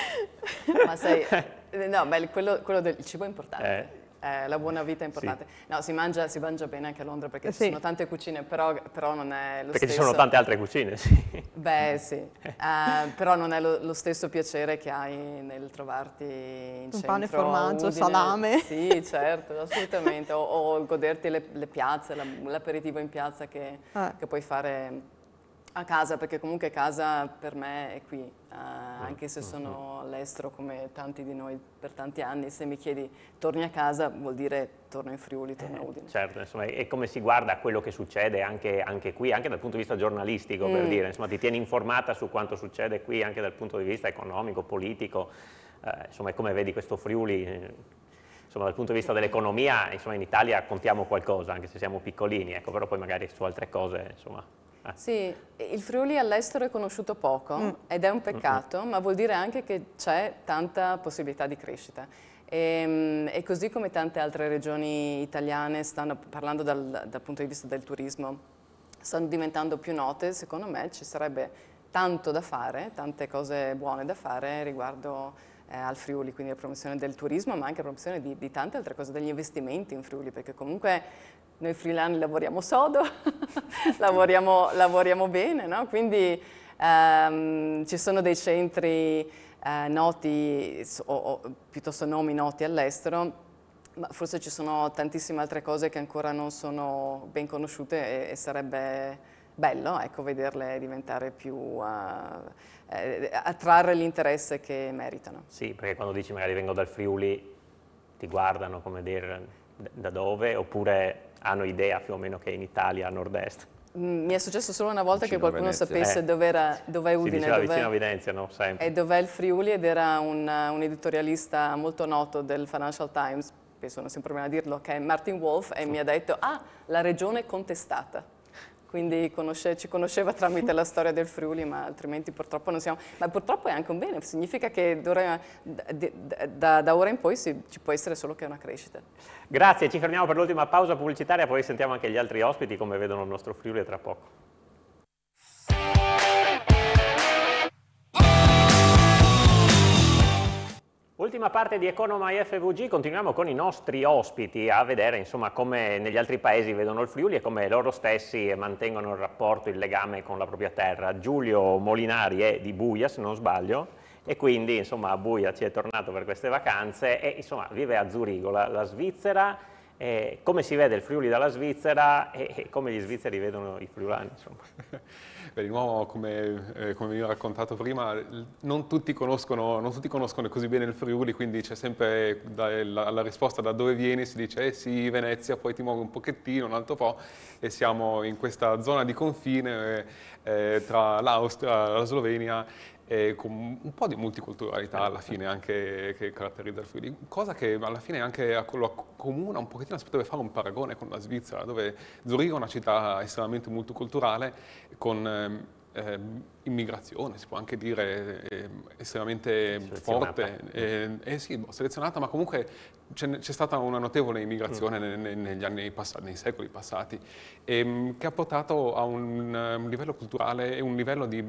Ma sai, eh, no, ma quello, quello del cibo è importante. Eh eh, la buona vita è importante. Sì. No, si mangia, si mangia, bene anche a Londra perché sì. ci sono tante cucine, però, però non è lo perché stesso... Perché ci sono tante altre cucine, sì. Beh, sì. Uh, *laughs* però non è lo, lo, stesso piacere che hai nel trovarti in Un centro. pane, formaggio, Udine. salame. Sì, certo, assolutamente. o, o, goderti le, le piazze, l'aperitivo in piazza che, ah. che puoi fare a casa, perché comunque casa per me è qui, eh, eh anche se eh, sono all'estero come tanti di noi per tanti anni, se mi chiedi torni a casa vuol dire torno in Friuli, torno a eh, Udine. Eh, certo, insomma, è come si guarda quello che succede anche, anche, qui, anche dal punto di vista giornalistico, mm. per dire, insomma, ti tieni informata su quanto succede qui anche dal punto di vista economico, politico, eh, insomma, è come vedi questo Friuli insomma, dal punto di vista dell'economia, in Italia contiamo qualcosa, anche se siamo piccolini, ecco, però poi magari su altre cose, insomma. Sì, il Friuli all'estero è conosciuto poco mm. ed è un peccato, mm. ma vuol dire anche che c'è tanta possibilità di crescita. E, ehm, e, così come tante altre regioni italiane stanno parlando dal, dal punto di vista del turismo, stanno diventando più note, secondo me ci sarebbe tanto da fare, tante cose buone da fare riguardo eh, al Friuli, quindi la promozione del turismo ma anche la promozione di, di tante altre cose, degli investimenti in Friuli perché comunque noi freelance lavoriamo sodo, *laughs* lavoriamo, lavoriamo, bene, no? quindi ehm, ci sono dei centri eh, noti o, o piuttosto nomi noti all'estero ma forse ci sono tantissime altre cose che ancora non sono ben conosciute e, e sarebbe bello ecco, vederle diventare più, uh, eh, attrarre l'interesse che meritano. Sì, perché quando dici magari vengo dal Friuli, ti guardano come dire da dove, oppure hanno idea più o meno che in Italia, a nord-est. Mm, mi è successo solo una volta vicino che qualcuno sapesse eh. dove era, dov'è Udine, dov'è, vicino a Venezia, no? Sempre. e eh, dov'è il Friuli ed era un, un editorialista molto noto del Financial Times, penso non sia un problema a dirlo, che è Martin Wolf e mi ha detto, ah, la regione contestata quindi conosce, ci conosceva tramite la storia del Friuli, ma altrimenti purtroppo non siamo... Ma purtroppo è anche un bene, significa che da, da, da ora in poi si, ci può essere solo che una crescita. Grazie, ci fermiamo per l'ultima pausa pubblicitaria, poi sentiamo anche gli altri ospiti come vedono il nostro Friuli tra poco. Ultima parte di Economy FVG, continuiamo con i nostri ospiti a vedere insomma, come negli altri paesi vedono il Friuli e come loro stessi mantengono il rapporto, il legame con la propria terra. Giulio Molinari è di Buia se non sbaglio e quindi insomma, a Buia ci è tornato per queste vacanze e insomma, vive a Zurigo, la, la Svizzera eh, come si vede il Friuli dalla Svizzera e, e come gli svizzeri vedono i friulani. Beh, *laughs* di nuovo, come, eh, come, veniva raccontato prima, non tutti conoscono, non tutti conoscono così bene il Friuli, quindi c'è sempre da, la, la, risposta da dove vieni, si dice eh sì, Venezia, poi ti muovi un pochettino, un altro po', e siamo in questa zona di confine eh, tra l'Austria, la Slovenia e con un po' di multiculturalità alla certo. fine anche che caratterizza il Friuli, cosa che alla fine anche lo accomuna un pochettino, si potrebbe fare un paragone con la Svizzera, dove Zurigo è una città estremamente multiculturale, con ehm, eh, immigrazione, si può anche dire eh, estremamente forte, ehm, eh, sì, boh, selezionata, ma comunque c'è, stata una notevole immigrazione mm. ne, negli anni passati, nei secoli passati, ehm, che ha portato a un, un livello culturale e un livello di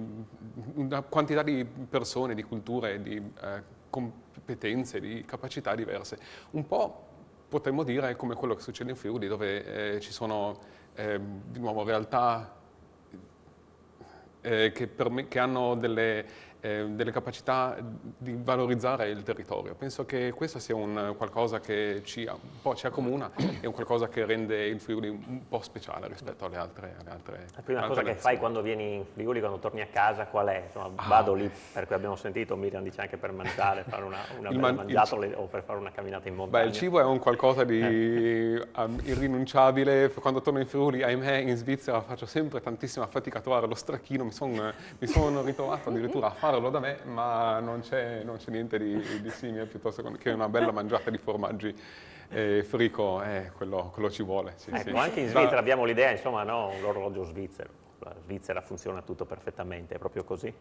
una quantità di persone, di culture, di eh, competenze, di capacità diverse. Un po' potremmo dire come quello che succede in Friuli, dove eh, ci sono ehm, di nuovo realtà eh, che, me, che, hanno delle eh, delle capacità di valorizzare il territorio. Penso che questo sia un eh, qualcosa che ci, un po' ci accomuna e un qualcosa che rende il Friuli un po' speciale rispetto alle altre alle altre. La prima cosa lezioni. che fai quando vieni in Friuli, quando torni a casa, qual è? Insomma, ah, vado lì, per cui abbiamo sentito, Miriam dice anche per mangiare, fare una, una man mangiatola o per fare una camminata in montagna. Beh, il cibo è un qualcosa di um, irrinunciabile. Quando torno in Friuli, ahimè, in Svizzera faccio sempre tantissima fatica a trovare lo stracchino, mi sono ritrovato addirittura a fare farlo da me, ma non c'è, niente di, di, simile piuttosto che una bella mangiata di formaggi eh, frico, eh, quello, quello, ci vuole. Sì, ecco, sì. anche in Svizzera da... abbiamo l'idea, insomma, no? orologio svizzero la Svizzera funziona tutto perfettamente, è proprio così?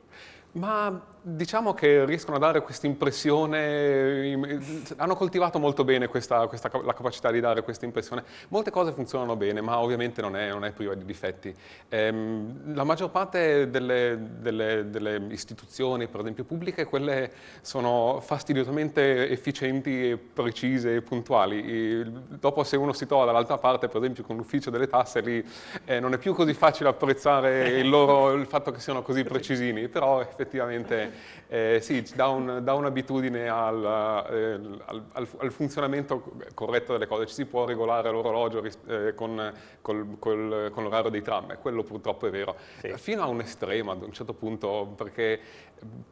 Ma diciamo che riescono a dare questa impressione, hanno coltivato molto bene questa, questa, la capacità di dare questa impressione. Molte cose funzionano bene, ma ovviamente non è, non è priva di difetti. Ehm, la maggior parte delle, delle, delle, istituzioni, per esempio pubbliche, quelle sono fastidiosamente efficienti, precise e puntuali. E dopo se uno si trova dall'altra parte, per esempio con l'ufficio delle tasse, lì eh, non è più così facile apprezzare apprezzare *laughs* il, loro, il, fatto che siano così precisini, però effettivamente eh, sì, dà, un'abitudine un al, eh, al, al, al, funzionamento corretto delle cose, ci si può regolare l'orologio eh, con, con l'orario dei tram, quello purtroppo è vero, sì. fino a un estremo ad un certo punto, perché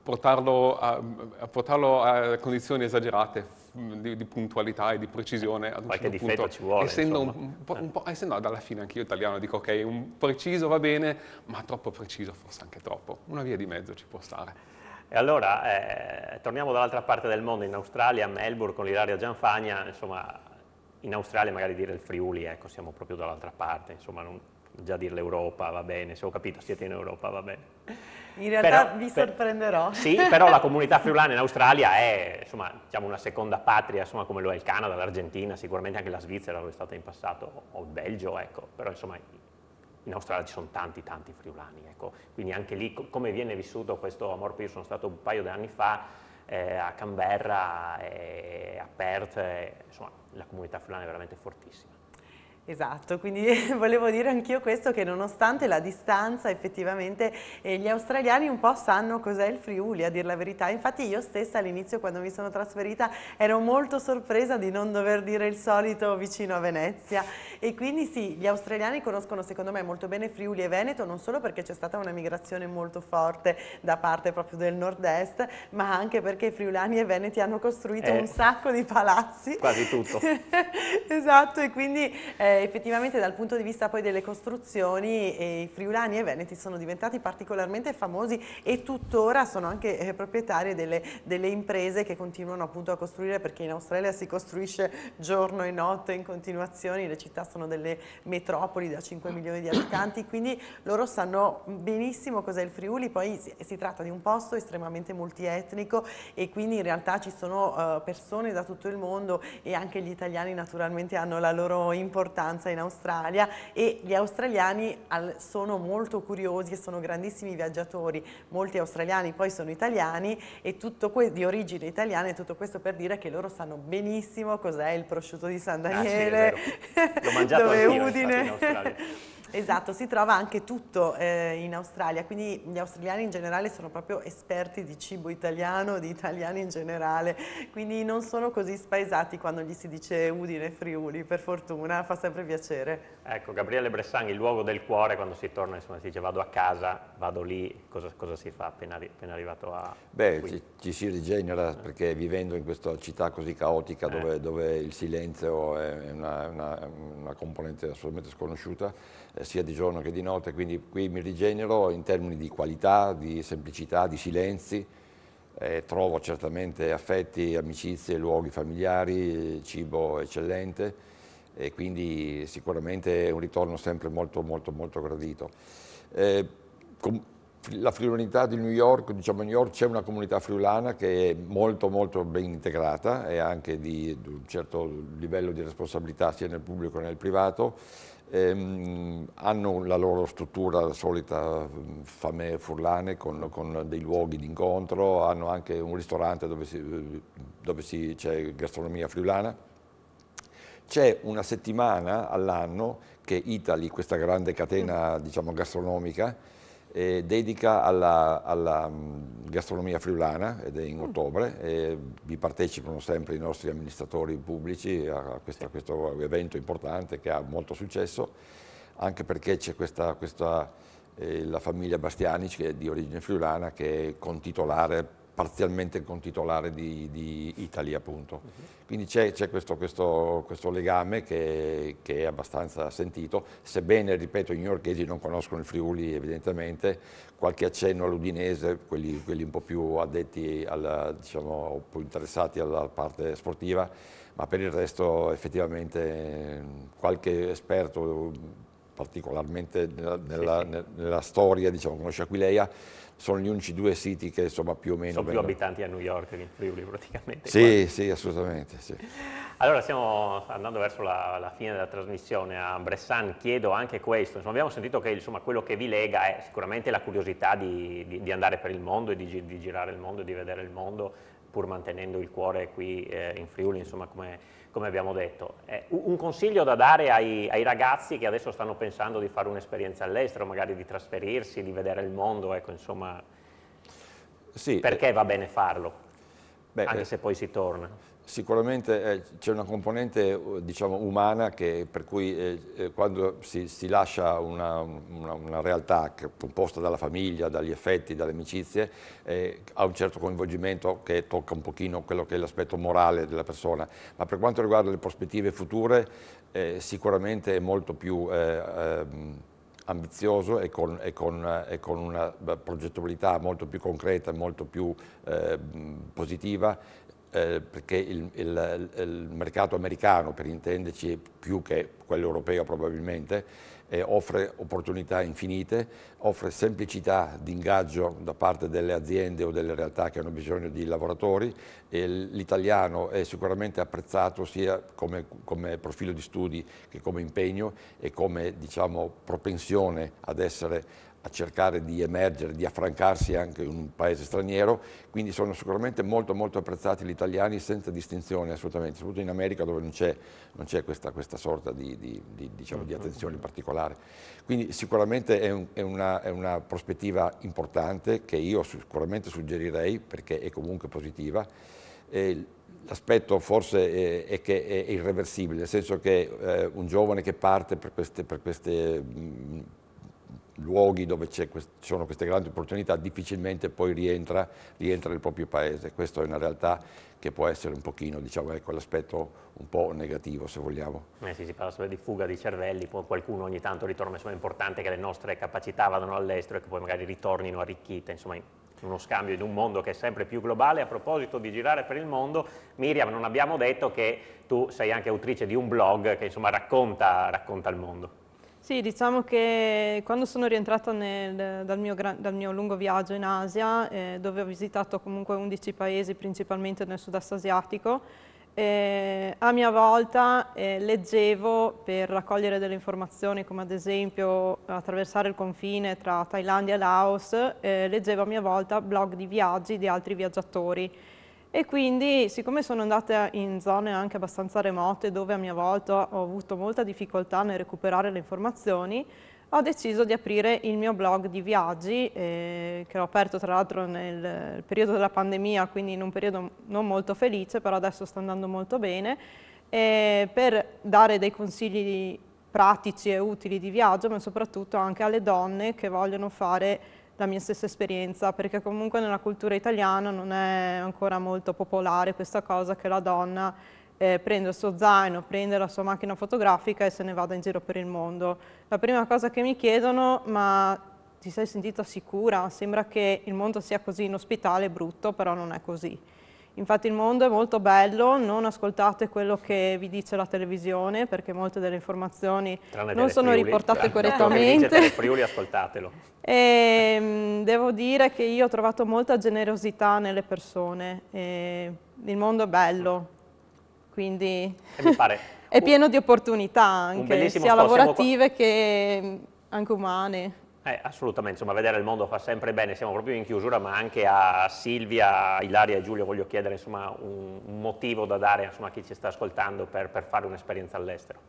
portarlo a, a portarlo a condizioni esagerate di, di, puntualità e di precisione ad un Qualche certo punto. ci vuole. Essendo, un po', un po', eh. essendo alla fine anche io italiano dico ok, un preciso va bene, ma troppo preciso forse anche troppo. Una via di mezzo ci può stare. E allora eh, torniamo dall'altra parte del mondo, in Australia, a Melbourne con l'Ilaria Gianfagna, insomma in Australia magari dire il Friuli, ecco siamo proprio dall'altra parte, insomma non, già dire l'Europa va bene, se ho capito siete in Europa va bene. In realtà però, vi sorprenderò. sì, però la comunità friulana in Australia è insomma, diciamo una seconda patria, insomma, come lo è il Canada, l'Argentina, sicuramente anche la Svizzera lo è stata in passato, o il Belgio, ecco, però insomma in Australia ci sono tanti tanti friulani, ecco. quindi anche lì come viene vissuto questo amor, io sono stato un paio di anni fa eh, a Canberra e eh, a Perth, e, insomma la comunità friulana è veramente fortissima. Esatto, quindi *laughs* volevo dire anch'io questo che nonostante la distanza effettivamente eh, gli australiani un po' sanno cos'è il Friuli a dir la verità, infatti io stessa all'inizio quando mi sono trasferita ero molto sorpresa di non dover dire il solito vicino a Venezia e quindi sì, gli australiani conoscono secondo me molto bene Friuli e Veneto non solo perché c'è stata una migrazione molto forte da parte proprio del nord-est ma anche perché i friulani e veneti hanno costruito eh, un sacco di palazzi. Quasi tutto. *laughs* esatto e quindi... Eh, eh, effettivamente dal punto di vista poi delle costruzioni eh, i friulani e veneti sono diventati particolarmente famosi e tuttora sono anche eh, proprietari delle, delle, imprese che continuano appunto a costruire perché in Australia si costruisce giorno e notte in continuazione, le città sono delle metropoli da 5 milioni di abitanti, quindi loro sanno benissimo cos'è il Friuli, poi si, si, tratta di un posto estremamente multietnico e quindi in realtà ci sono eh, persone da tutto il mondo e anche gli italiani naturalmente hanno la loro importanza vacanza in Australia e gli australiani sono molto curiosi e sono grandissimi viaggiatori, molti australiani poi sono italiani e tutto questo di origine italiana e tutto questo per dire che loro sanno benissimo cos'è il prosciutto di San Daniele, ah, sì, *laughs* dove Udine. *laughs* Esatto, si trova anche tutto eh, in Australia, quindi gli australiani in generale sono proprio esperti di cibo italiano, di italiani in generale, quindi non sono così spaesati quando gli si dice Udine Friuli, per fortuna, fa sempre piacere. Ecco, Gabriele Bressani, il luogo del cuore, quando si torna insomma, si dice vado a casa, vado lì, cosa, cosa si fa appena, appena, arrivato a... Beh, ci, ci, si rigenera perché vivendo in questa città così caotica dove, eh. dove il silenzio è una, una, una componente assolutamente sconosciuta, eh, sia di giorno che di notte, quindi qui mi rigenero in termini di qualità, di semplicità, di silenzi, eh, trovo certamente affetti, amicizie, luoghi familiari, cibo eccellente e quindi sicuramente è un ritorno sempre molto molto molto gradito. Eh, la friulanità di New York, diciamo a New York c'è una comunità friulana che è molto molto ben integrata e anche di un certo livello di responsabilità sia nel pubblico che nel privato ehm, hanno la loro struttura solita mm, famè furlane con, con dei luoghi di incontro, hanno anche un ristorante dove, c'è gastronomia friulana. C'è una settimana all'anno che Italy, questa grande catena diciamo, gastronomica, eh, dedica alla, alla, mm, gastronomia friulana ed è in mm. ottobre, e vi partecipano sempre i nostri amministratori pubblici a, a, questa, a questo evento importante che ha molto successo, anche perché c'è questa, questa eh, la famiglia Bastianic che è di origine friulana che è contitolare parzialmente contitolare di, di Italy appunto. Mhm. Quindi c'è questo, questo, questo, legame che, che, è abbastanza sentito, sebbene, ripeto, i newyorkesi non conoscono il Friuli evidentemente, qualche accenno all'Udinese, quelli, quelli, un po' più addetti, alla, diciamo, più interessati alla parte sportiva, ma per il resto effettivamente qualche esperto particolarmente nella, nella, sì, sì. nella storia, diciamo, conosce Aquileia, sono gli unici due siti che insomma più o meno... Sono vengono... più abitanti a New York che in Friuli praticamente. Sì, quasi. sì, assolutamente. Sì. Allora stiamo andando verso la, la, fine della trasmissione. A Bressan chiedo anche questo. Insomma, abbiamo sentito che insomma, quello che vi lega è sicuramente la curiosità di, di, di andare per il mondo e di, di, girare il mondo e di vedere il mondo pur mantenendo il cuore qui eh, in Friuli, insomma come come abbiamo detto. Eh, un consiglio da dare ai, ai, ragazzi che adesso stanno pensando di fare un'esperienza all'estero, magari di trasferirsi, di vedere il mondo, ecco, insomma, sì, eh. perché eh, va bene farlo, beh, anche eh. se poi si torna? Sicuramente eh, c'è una componente eh, diciamo, umana che, per cui eh, eh, quando si, si lascia una, una, una, realtà composta dalla famiglia, dagli effetti, dalle amicizie, eh, ha un certo coinvolgimento che tocca un pochino quello che è l'aspetto morale della persona, ma per quanto riguarda le prospettive future eh, sicuramente è molto più ehm, ambizioso e con, e, con, e con, una progettabilità molto più concreta, molto più eh, positiva eh, perché il, il, il, mercato americano, per intenderci, più che quello europeo probabilmente, eh, offre opportunità infinite, offre semplicità di ingaggio da parte delle aziende o delle realtà che hanno bisogno di lavoratori e l'italiano è sicuramente apprezzato sia come, come, profilo di studi che come impegno e come diciamo, propensione ad essere a cercare di emergere, di affrancarsi anche in un paese straniero, quindi sono sicuramente molto, molto apprezzati gli italiani senza distinzione assolutamente, soprattutto in America dove non c'è, questa, questa, sorta di, di, di, diciamo, di, mm-hmm. attenzione particolare. Quindi sicuramente è, un, è, una, è, una, prospettiva importante che io sicuramente suggerirei perché è comunque positiva. E, L'aspetto forse è, che è irreversibile, nel senso che eh, un giovane che parte per queste, per queste mm, luoghi dove ci sono queste grandi opportunità difficilmente poi rientra, rientra, nel proprio paese. Questa è una realtà che può essere un pochino, diciamo, ecco, l'aspetto un po' negativo se vogliamo. Eh sì, si parla sempre di fuga di cervelli, poi qualcuno ogni tanto ritorna, insomma è importante che le nostre capacità vadano all'estero e che poi magari ritornino arricchite, insomma uno scambio in un mondo che è sempre più globale. A proposito di girare per il mondo, Miriam, non abbiamo detto che tu sei anche autrice di un blog che insomma racconta, racconta il mondo. Sì, diciamo che quando sono rientrata nel, dal, mio, dal, mio, lungo viaggio in Asia, eh, dove ho visitato comunque 11 paesi principalmente nel sud-est asiatico, eh, a mia volta eh, leggevo per raccogliere delle informazioni come ad esempio attraversare il confine tra Thailandia e Laos, eh, leggevo a mia volta blog di viaggi di altri viaggiatori e quindi siccome sono andata in zone anche abbastanza remote dove a mia volta ho avuto molta difficoltà nel recuperare le informazioni, ho deciso di aprire il mio blog di viaggi eh, che ho aperto tra l'altro nel periodo della pandemia, quindi in un periodo non molto felice, però adesso sta andando molto bene, eh, per dare dei consigli pratici e utili di viaggio, ma soprattutto anche alle donne che vogliono fare la mia stessa esperienza, perché comunque nella cultura italiana non è ancora molto popolare questa cosa che la donna eh, prende il suo zaino, prende la sua macchina fotografica e se ne vada in giro per il mondo. La prima cosa che mi chiedono, ma ti sei sentita sicura? Sembra che il mondo sia così inospitale e brutto, però non è così. Infatti il mondo è molto bello, non ascoltate quello che vi dice la televisione perché molte delle informazioni Tranne non sono Friuli, riportate eh, correttamente. Dice Friuli, ascoltatelo. E, ehm, devo dire che io ho trovato molta generosità nelle persone. E, il mondo è bello, quindi *laughs* è pieno di opportunità anche, sia lavorative qua... che mm, anche umane. Eh, assolutamente, insomma vedere il mondo fa sempre bene, siamo proprio in chiusura ma anche a Silvia, Ilaria e Giulio voglio chiedere insomma, un, motivo da dare insomma, a chi ci sta ascoltando per, per fare un'esperienza all'estero.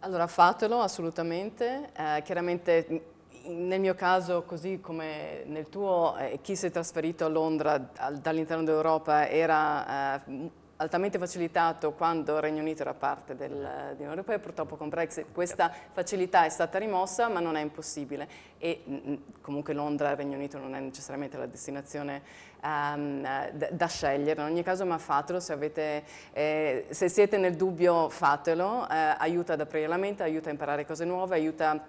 Allora fatelo assolutamente, eh, chiaramente nel mio caso così come nel tuo eh, chi si è trasferito a Londra dall'interno dell'Europa era eh, altamente facilitato quando il Regno Unito era parte dell'Unione mm. Europea, purtroppo con Brexit questa facilità è stata rimossa ma non è impossibile e mm, mm, comunque Londra, il Regno Unito non è necessariamente la destinazione um, da, da, scegliere, in ogni caso ma fatelo se, avete, eh, se siete nel dubbio fatelo, eh, aiuta ad aprire la mente, aiuta a imparare cose nuove, aiuta a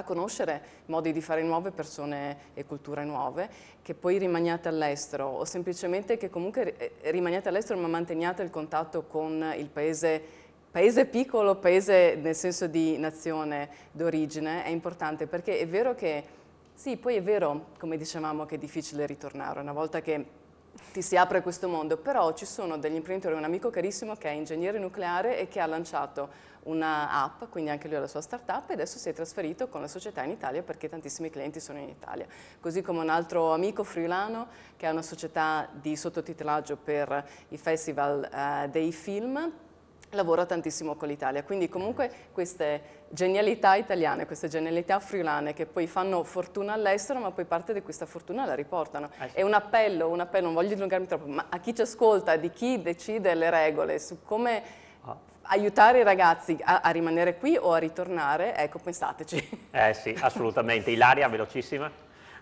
a conoscere modi di fare nuove persone e culture nuove, che poi rimaniate all'estero o semplicemente che comunque eh, rimaniate all'estero ma manteniate il contatto con il paese, paese piccolo, paese nel senso di nazione d'origine, è importante perché è vero che sì, poi è vero, come dicevamo, che è difficile ritornare una volta che ti si apre questo mondo, però ci sono degli imprenditori, un amico carissimo che è ingegnere nucleare e che ha lanciato un'app, quindi anche lui ha la sua startup e adesso si è trasferito con la società in Italia perché tantissimi clienti sono in Italia. Così come un altro amico friulano che ha una società di sottotitolaggio per i festival uh, dei film lavora tantissimo con l'Italia, quindi comunque queste genialità italiane, queste genialità friulane che poi fanno fortuna all'estero ma poi parte di questa fortuna la riportano. Ah, è un appello, un appello, non voglio dilungarmi troppo, ma a chi ci ascolta, di chi decide le regole, su come ah aiutare i ragazzi a, a rimanere qui o a ritornare, ecco pensateci. Eh sì, assolutamente. Ilaria, velocissima.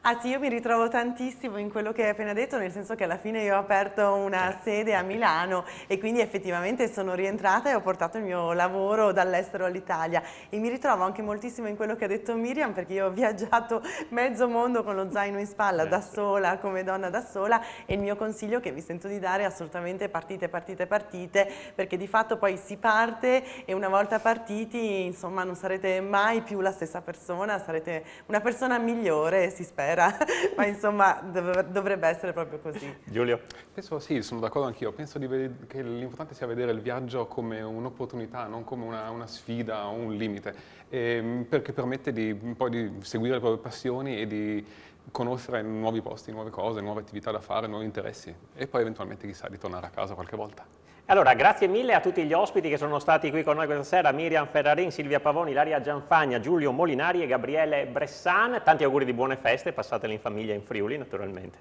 Ah sì, io mi ritrovo tantissimo in quello che hai appena detto, nel senso che alla fine io ho aperto una certo. sede a Milano e quindi effettivamente sono rientrata e ho portato il mio lavoro dall'estero all'Italia e mi ritrovo anche moltissimo in quello che ha detto Miriam perché io ho viaggiato mezzo mondo con lo zaino in spalla da certo. sola, come donna da sola e il mio consiglio che vi sento di dare è assolutamente partite, partite, partite perché di fatto poi si parte e una volta partiti insomma non sarete mai più la stessa persona, sarete una persona migliore si spera libera, *laughs* ma insomma dov dovrebbe essere proprio così. Giulio? Penso sì, sono d'accordo anch'io, penso che l'importante sia vedere il viaggio come un'opportunità, non come una, una sfida o un limite, e, ehm, perché permette di, poi di seguire le proprie passioni e di conoscere nuovi posti, nuove cose, nuove attività da fare, nuovi interessi e poi eventualmente chissà di tornare a casa qualche volta. Allora, grazie mille a tutti gli ospiti che sono stati qui con noi questa sera, Miriam Ferrarin, Silvia Pavoni, Laria Gianfagna, Giulio Molinari e Gabriele Bressan. Tanti auguri di buone feste, passatele in famiglia in Friuli naturalmente.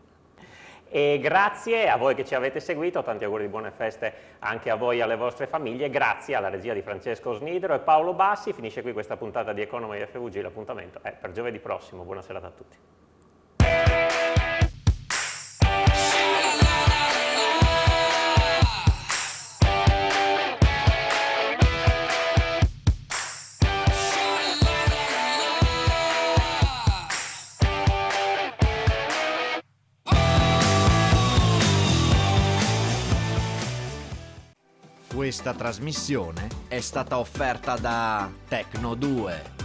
E grazie a voi che ci avete seguito, tanti auguri di buone feste anche a voi e alle vostre famiglie. Grazie alla regia di Francesco Snidero e Paolo Bassi. Finisce qui questa puntata di Economy FVG, l'appuntamento è per giovedì prossimo. Buona serata a tutti. Questa trasmissione è stata offerta da Tecno 2.